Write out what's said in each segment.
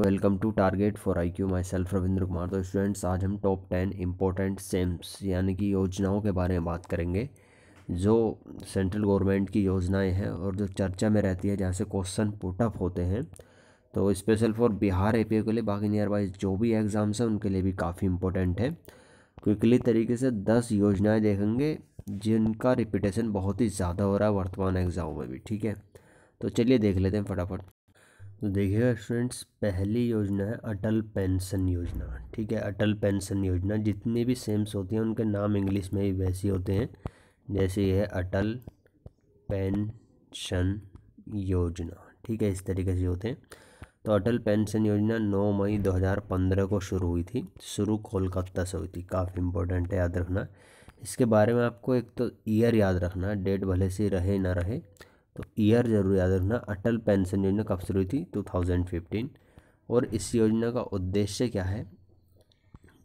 welcome to target for I Q myself Ravindra Kumar तो students आज हम टॉप टेन इम्पोर्टेंट सेम्स यानी कि योजनाओं के बारे में बात करेंगे जो सेंट्रल गवर्नमेंट की योजनाएं हैं और जो चर्चा में रहती है जहाँ से क्वेश्चन पुटअप होते हैं तो स्पेशल फॉर बिहार ए के लिए बाकी नियर बाई जो भी एग्ज़ाम्स हैं उनके लिए भी काफ़ी इंपॉर्टेंट है क्विकली तरीके से दस योजनाएँ देखेंगे जिनका रिपीटेशन बहुत ही ज़्यादा हो रहा है वर्तमान एग्ज़ाम में भी ठीक है तो चलिए देख लेते हैं फटाफट तो देखिएगा स्टूडेंट्स पहली योजना है अटल पेंशन योजना ठीक है अटल पेंशन योजना जितनी भी सेम्स होती हैं उनके नाम इंग्लिश में ही वैसे होते हैं जैसे यह है अटल पेंशन योजना ठीक है इस तरीके से होते हैं तो अटल पेंशन योजना 9 मई 2015 को शुरू हुई थी शुरू कोलकाता से हुई थी काफ़ी इंपॉर्टेंट है याद रखना इसके बारे में आपको एक तो ईयर याद रखना डेट भले से रहे ना रहे तो ईयर जरूर याद रखना अटल पेंशन योजना कब शुरू हुई थी 2015 और इस योजना का उद्देश्य क्या है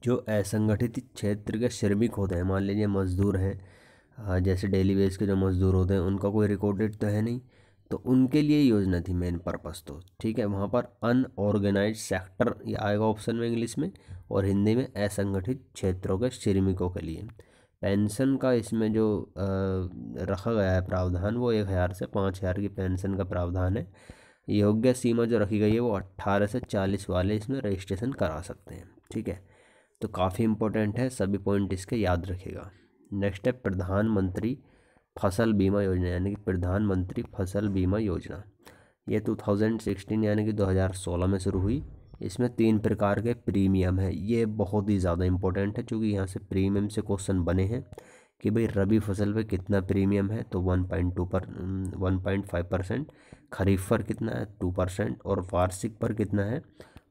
जो असंगठित क्षेत्र के श्रमिक होते हैं मान लीजिए मजदूर हैं जैसे डेली बेस के जो मजदूर होते हैं उनका कोई रिकॉर्डेड तो है नहीं तो उनके लिए योजना थी मेन पर्पस तो ठीक है वहाँ पर अनऑर्गेनाइज सेक्टर ये आएगा ऑप्शन में इंग्लिश में और हिंदी में असंगठित क्षेत्रों के श्रमिकों के लिए पेंशन का इसमें जो रखा गया है प्रावधान वो एक हज़ार से पाँच हज़ार की पेंशन का प्रावधान है योग्य सीमा जो रखी गई है वो अट्ठारह से चालीस वाले इसमें रजिस्ट्रेशन करा सकते हैं ठीक है तो काफ़ी इंपॉर्टेंट है सभी पॉइंट इसके याद रखेगा नेक्स्ट है प्रधानमंत्री फसल बीमा योजना यानी कि प्रधानमंत्री फसल बीमा योजना ये टू यानी कि दो में शुरू हुई इसमें तीन प्रकार के प्रीमियम है ये बहुत ही ज़्यादा इम्पोर्टेंट है क्योंकि यहाँ से प्रीमियम से क्वेश्चन बने हैं कि भाई रबी फसल पे कितना प्रीमियम है तो वन पॉइंट टू पर one point five percent kharif पर कितना है टू परसेंट और वार्षिक पर कितना है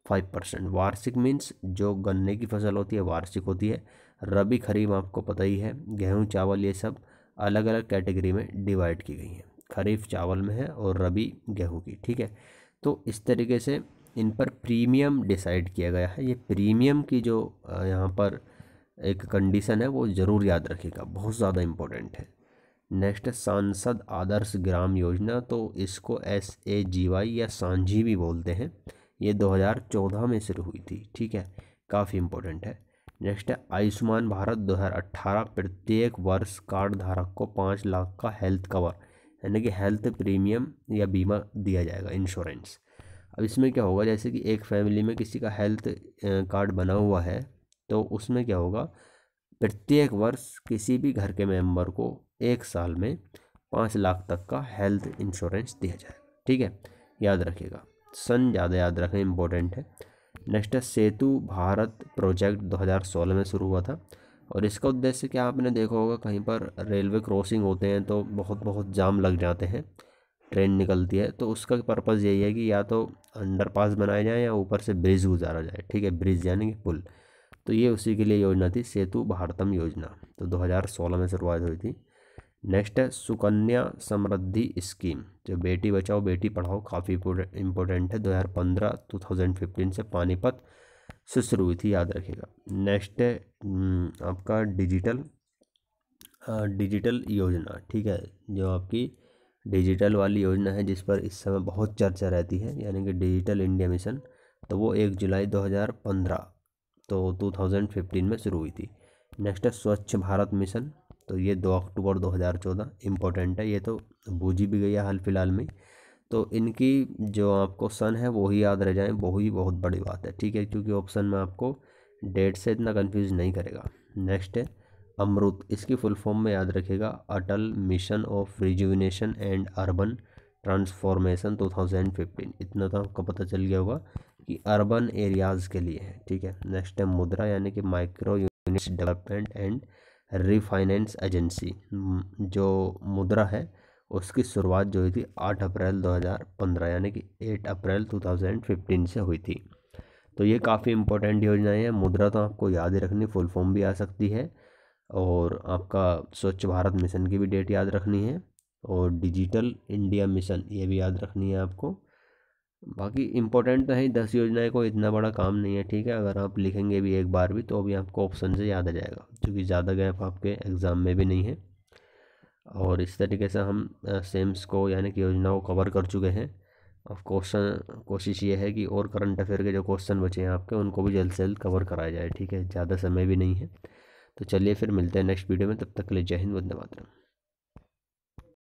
फाइव परसेंट वार्षिक मीन्स जो गन्ने की फसल होती है वार्षिक होती है रबी खरीफ आपको पता ही है गेहूँ चावल ये सब अलग अलग कैटेगरी में डिवाइड की गई हैं खरीफ चावल में है और रबी गेहूँ की ठीक है तो इस तरीके से इन पर प्रीमियम डिसाइड किया गया है ये प्रीमियम की जो यहाँ पर एक कंडीशन है वो ज़रूर याद रखिएगा बहुत ज़्यादा इम्पोर्टेंट है नेक्स्ट सांसद आदर्श ग्राम योजना तो इसको एस ए जी वाई या सांझी भी बोलते हैं ये 2014 में शुरू हुई थी ठीक है काफ़ी इम्पोर्टेंट है नेक्स्ट है आयुष्मान भारत 2018 प्रत्येक वर्ष कार्ड धारक को पाँच लाख का हेल्थ कवर यानी कि हेल्थ प्रीमियम या बीमा दिया जाएगा इंश्योरेंस अब इसमें क्या होगा जैसे कि एक फैमिली में किसी का हेल्थ कार्ड बना हुआ है तो उसमें क्या होगा प्रत्येक वर्ष किसी भी घर के मेंबर को एक साल में पाँच लाख तक का हेल्थ इंश्योरेंस दिया जाए ठीक है याद रखिएगा सन ज़्यादा याद रखें इम्पोर्टेंट है नेक्स्ट है सेतु भारत प्रोजेक्ट 2016 में शुरू हुआ था और इसका उद्देश्य क्या आपने देखा होगा कहीं पर रेलवे क्रॉसिंग होते हैं तो बहुत बहुत जाम लग जाते हैं ट्रेन निकलती है तो उसका पर्पज़ यही है कि या तो अंडरपास बनाए जाए या ऊपर से ब्रिज गुजारा जाए ठीक है ब्रिज यानी कि पुल तो ये उसी के लिए योजना थी सेतु भारतम योजना तो 2016 में शुरुआत हुई थी नेक्स्ट है सुकन्या समृद्धि स्कीम जो बेटी बचाओ बेटी पढ़ाओ काफ़ी इंपॉर्टेंट है 2015 2015 से पानीपत से शुरू हुई थी याद रखिएगा नेक्स्ट है हम्म, आपका डिजिटल डिजिटल योजना ठीक है जो आपकी डिजिटल वाली योजना है जिस पर इस समय बहुत चर्चा रहती है यानी कि डिजिटल इंडिया मिशन तो वो एक जुलाई 2015 तो 2015 में शुरू हुई थी नेक्स्ट है स्वच्छ भारत मिशन तो ये दो अक्टूबर 2014 इम्पोर्टेंट है ये तो बूझी भी गई है हाल फिलहाल में तो इनकी जो आपको सन है वो ही याद रह जाए वो ही बहुत बड़ी बात है ठीक है क्योंकि ऑप्शन में आपको डेट से इतना कन्फ्यूज़ नहीं करेगा नेक्स्ट है अमृत इसकी फुल फॉर्म में याद रखेगा Atal mission of rejuvenation and urban transformation 2015 इतना तो आपको पता चल गया होगा कि अर्बन एरियाज़ के लिए है ठीक है नेक्स्ट है मुद्रा यानी कि micro units development and refinance agency जो मुद्रा है उसकी शुरुआत जो हुई थी 8 अप्रैल 2015 यानी कि 8 अप्रैल 2015 से हुई थी तो ये काफ़ी इंपॉर्टेंट योजनाएँ हैं मुद्रा तो आपको याद ही रखनी फुल फॉर्म भी आ सकती है और आपका स्वच्छ भारत मिशन की भी डेट याद रखनी है और डिजिटल इंडिया मिशन ये भी याद रखनी है आपको बाकी इम्पोर्टेंट तो है दस योजनाएं को इतना बड़ा काम नहीं है ठीक है अगर आप लिखेंगे भी एक बार भी तो अभी आपको ऑप्शन से याद आ जाएगा क्योंकि ज़्यादा गैप आपके एग्ज़ाम में भी नहीं है और इस तरीके से हम सेम्स को यानी कि योजनाओं को कवर कर चुके हैं अब क्वेश्चन कोशिश ये है कि और करंट अफेयर के जो क्वेश्चन बचे हैं आपके उनको भी जल्द से जल्द कवर कराया जाए ठीक है ज़्यादा समय भी नहीं है तो चलिए फिर मिलते हैं नेक्स्ट वीडियो में तब तक के लिए जय हिंद वंदे मातरम